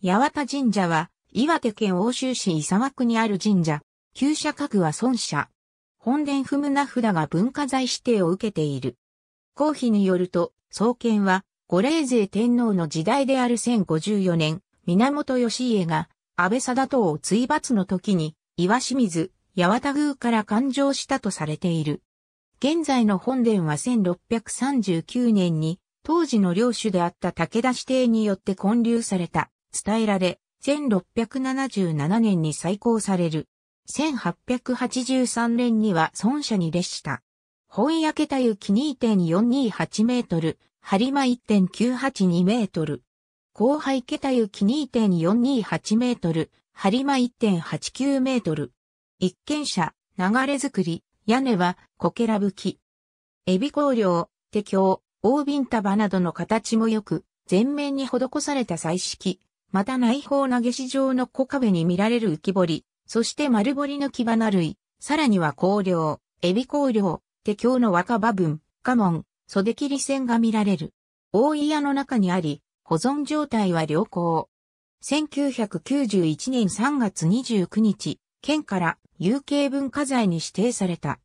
八幡神社は、岩手県奥州市伊沢区にある神社。旧社格は孫社。本殿不む名札が文化財指定を受けている。公費によると、創建は、五霊勢天皇の時代である1054年、源義家が、安倍貞党を追罰の時に、岩清水、八幡宮から勘定したとされている。現在の本殿は1639年に、当時の領主であった武田指定によって建立された。伝えられ、1677年に再興される。1883年には孫社に列した。本焼けた雪2.428メートル、張間1.982メートル。後輩けた雪2.428メートル、張間1.89メートル。一軒車、流れ作り、屋根は、こけらぶき。エビ香料、手鏡、大瓶束などの形も良く、全面に施された彩色。また内方投げ市場の小壁に見られる浮き彫り、そして丸彫りの木花類、さらには香料、エビ香料、手鏡の若葉分、家紋、袖切り線が見られる。大井屋の中にあり、保存状態は良好。1991年3月29日、県から有形文化財に指定された。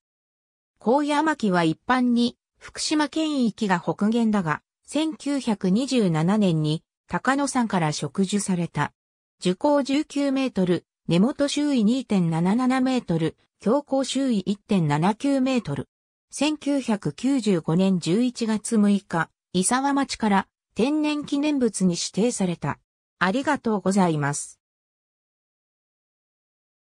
高野巻は一般に福島県域が北限だが、1927年に高野山から植樹された。樹高19メートル、根元周囲2.77メートル、標高周囲1.79メートル。1995年11月6日、伊沢町から天然記念物に指定された。ありがとうございます。